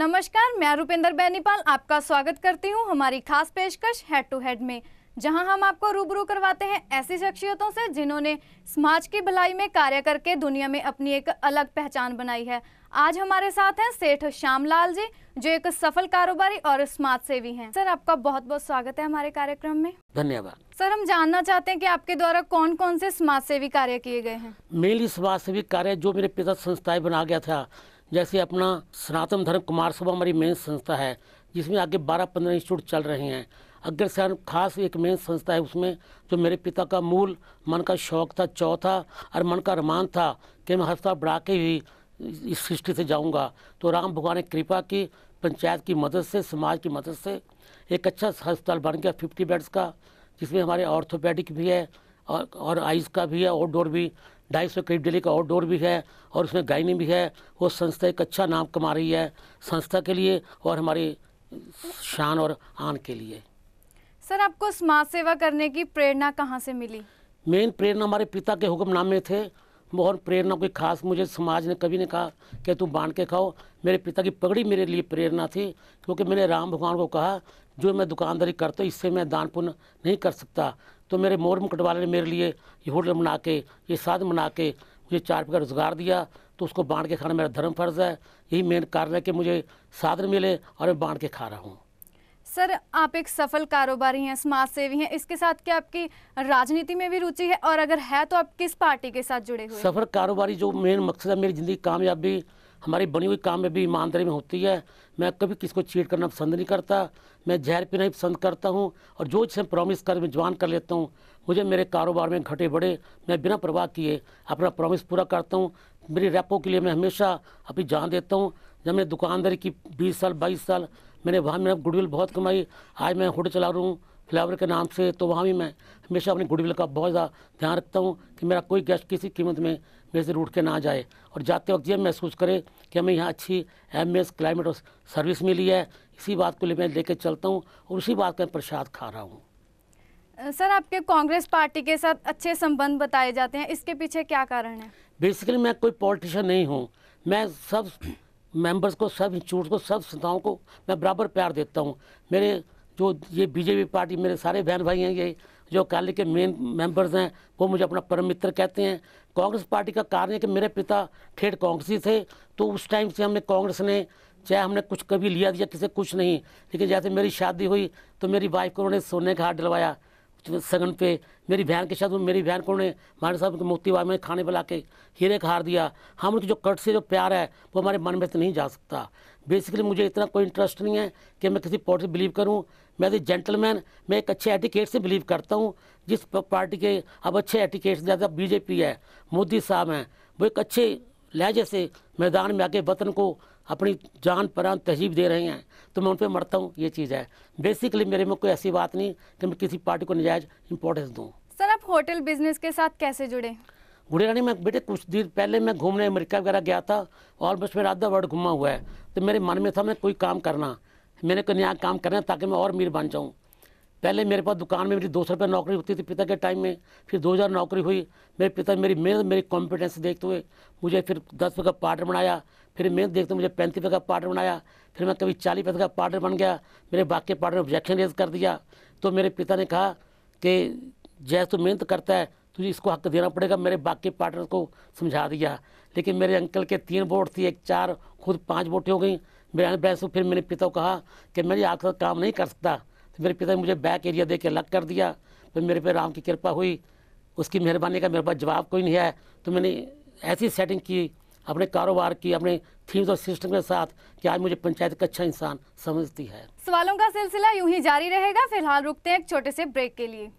नमस्कार मैं रूपेंद्र बैनीपाल आपका स्वागत करती हूं हमारी खास पेशकश हेड टू हेड में जहां हम आपको रूबरू करवाते हैं ऐसी शख्सियतों से जिन्होंने समाज की भलाई में कार्य करके दुनिया में अपनी एक अलग पहचान बनाई है आज हमारे साथ हैं सेठ श्यामलाल जी जो एक सफल कारोबारी और समाज सेवी हैं सर आपका बहुत बहुत स्वागत है हमारे कार्यक्रम में धन्यवाद सर हम जानना चाहते हैं कि आपके द्वारा कौन कौन से समाज सेवी कार्य किए गए हैं मेरी समाज सेवी कार्य जो मेरे पिता संस्थाएं बना गया था जैसे अपना सनातन धर्म कुमार सभा हमारी मेन संस्था है जिसमें आगे बारह पंद्रह इंस्टीट्यूट चल रहे हैं अग्रसैन खास एक मेन संस्था है उसमें जो मेरे पिता का मूल मन का शौक था चौथा और मन का रमान था कि मैं हस्ता बढ़ा के ही इस सृष्टि से जाऊंगा तो राम भगवान ने कृपा की पंचायत की मदद से समाज की मदद से एक अच्छा अस्पताल बन गया फिफ्टी बेड्स का जिसमें हमारे ऑर्थोपेडिक भी है और और आइस का भी है आउटडोर भी ढाई सौ करीब डेली का आउटडोर भी है और उसमें गायनी भी है वो संस्था एक अच्छा नाम कमा रही है संस्था के लिए और हमारी शान और आन के लिए सर आपको समाज सेवा करने की प्रेरणा कहाँ से मिली मेन प्रेरणा हमारे पिता के हुक्म में थे बहुत प्रेरणा कोई खास मुझे समाज ने कभी नहीं कहा कि तुम बांध के खाओ मेरे पिता की पगड़ी मेरे लिए प्रेरणा थी क्योंकि मैंने राम भगवान को कहा जो मैं दुकानदारी करता इससे मैं दान पुण्य नहीं कर सकता तो मेरे मोरम कटवाले ने मेरे लिए ये होटल बना के ये साधन बना के मुझे चार रुपये रोज़गार दिया तो उसको बांट के खाना मेरा धर्म फर्ज है यही मेन कारण है कि मुझे साधन मिले और मैं बांट के खा रहा हूँ सर आप एक सफल कारोबारी हैं समाज सेवी हैं इसके साथ क्या आपकी राजनीति में भी रुचि है और अगर है तो आप किस पार्टी के साथ जुड़े हुए सफल कारोबारी जो मेन मकसद है मेरी ज़िंदगी कामयाबी हमारी बनी हुई काम में भी ईमानदारी में होती है मैं कभी किसी को चीट करना पसंद नहीं करता मैं जहर पीना ही पसंद करता हूँ और जो चीज़ें प्रॉमिस कर मैं जवान कर लेता हूँ मुझे मेरे कारोबार में घटे बढ़े मैं बिना परवाह किए अपना प्रॉमिस पूरा करता हूँ मेरी रैपो के लिए मैं हमेशा अभी जान देता हूँ जब मैंने दुकानदारी की बीस साल बाईस साल मैंने वहाँ मैंने गुडविल बहुत कमाई आज मैं होटल चला रहा हूँ फ्लेवर के नाम से तो वहाँ भी मैं हमेशा अपने गुडविल का बहुत ज़्यादा ध्यान रखता हूँ कि मेरा कोई गेस्ट किसी कीमत में से रूट के ना जाए और जाते वक्त ये महसूस करें कि हमें यहाँ अच्छी एम क्लाइमेट और सर्विस मिली है इसी बात को ले मैं लेकर चलता हूँ और उसी बात का प्रसाद खा रहा हूँ सर आपके कांग्रेस पार्टी के साथ अच्छे संबंध बताए जाते हैं इसके पीछे क्या कारण है बेसिकली मैं कोई पॉलिटिशियन नहीं हूँ मैं सब मेंबर्स को सब इंस्टीट्यूट को सब संस्थाओं को मैं बराबर प्यार देता हूँ मेरे जो ये बीजेपी पार्टी मेरे सारे बहन भाई हैं ये जो अकाली के मेन मेंबर्स हैं वो मुझे अपना परम मित्र कहते हैं कांग्रेस पार्टी का कारण है कि मेरे पिता ठेठ कांग्रेसी थे तो उस टाइम से हमने कांग्रेस ने चाहे हमने कुछ कभी लिया दिया किसे कुछ नहीं लेकिन जैसे मेरी शादी हुई तो मेरी वाइफ को उन्होंने सोने का हाथ डलवाया सगन पे मेरी बहन के साथ मेरी बहन को उन्होंने महाराज साहब मोती वाह में खाने बुला के हीरे खार दिया हम उनकी जो कट से जो प्यार है वो हमारे मन में से नहीं जा सकता बेसिकली मुझे इतना कोई इंटरेस्ट नहीं है कि मैं किसी पार्टी से बिलीव करूँ मैं एज तो जेंटलमैन मैं एक अच्छे एटिकेट से बिलीव करता हूँ जिस पार्टी के अब अच्छे एटिकेट से ज़्यादा बीजेपी है मोदी साहब हैं वो एक अच्छे लहजे से मैदान में आके वतन को अपनी जान परान तहजीब दे रहे हैं तो मैं उन पर मरता हूँ ये चीज़ है बेसिकली मेरे में कोई ऐसी बात नहीं कि मैं किसी पार्टी को नजायज़ इंपॉर्टेंस दूँ सर आप होटल बिजनेस के साथ कैसे जुड़े गुड़े रानी मैं बेटे कुछ देर पहले मैं घूमने अमेरिका वगैरह गया था ऑलमोस्ट मेरा आधा वर्ड घूमा हुआ है तो मेरे मन में था मैं कोई काम करना मैंने को नया काम करना ताकि मैं और अमीर बन जाऊँ पहले मेरे पास दुकान में मेरी दो सौ रुपये नौकरी होती थी पिता के टाइम में फिर दो हज़ार नौकरी हुई मेरे पिता मेरी मेहनत मेरी कॉम्पिटेंस देखते हुए मुझे फिर दस रुपये का पार्टर बनाया फिर मेहनत देखते हुए मुझे पैंतीस रुपये का पार्टर बनाया फिर मैं कभी चालीस पैसे का पार्टर बन गया मेरे बाकी पार्टनर ऑब्जेक्शन रेज कर दिया तो मेरे पिता ने कहा कि जैस तू मेहनत करता है तुझे इसको हक देना पड़ेगा मेरे बाकी पार्टनर को समझा दिया लेकिन मेरे अंकल के तीन वोट थी एक चार खुद पाँच वोटें हो गई मेरे बैस फिर मेरे पिता को कहा कि मैं ये आपके साथ काम नहीं कर सकता तो मेरे पिता ने मुझे बैक एरिया दे के अलग कर दिया फिर मेरे पे राम की कृपा हुई उसकी मेहरबानी का मेरे पास जवाब कोई नहीं है तो मैंने ऐसी सेटिंग की अपने कारोबार की अपने थीम्स और सिस्टम के साथ कि आज मुझे पंचायत का अच्छा इंसान समझती है सवालों का सिलसिला यूं ही जारी रहेगा फिलहाल रुकते हैं एक छोटे से ब्रेक के लिए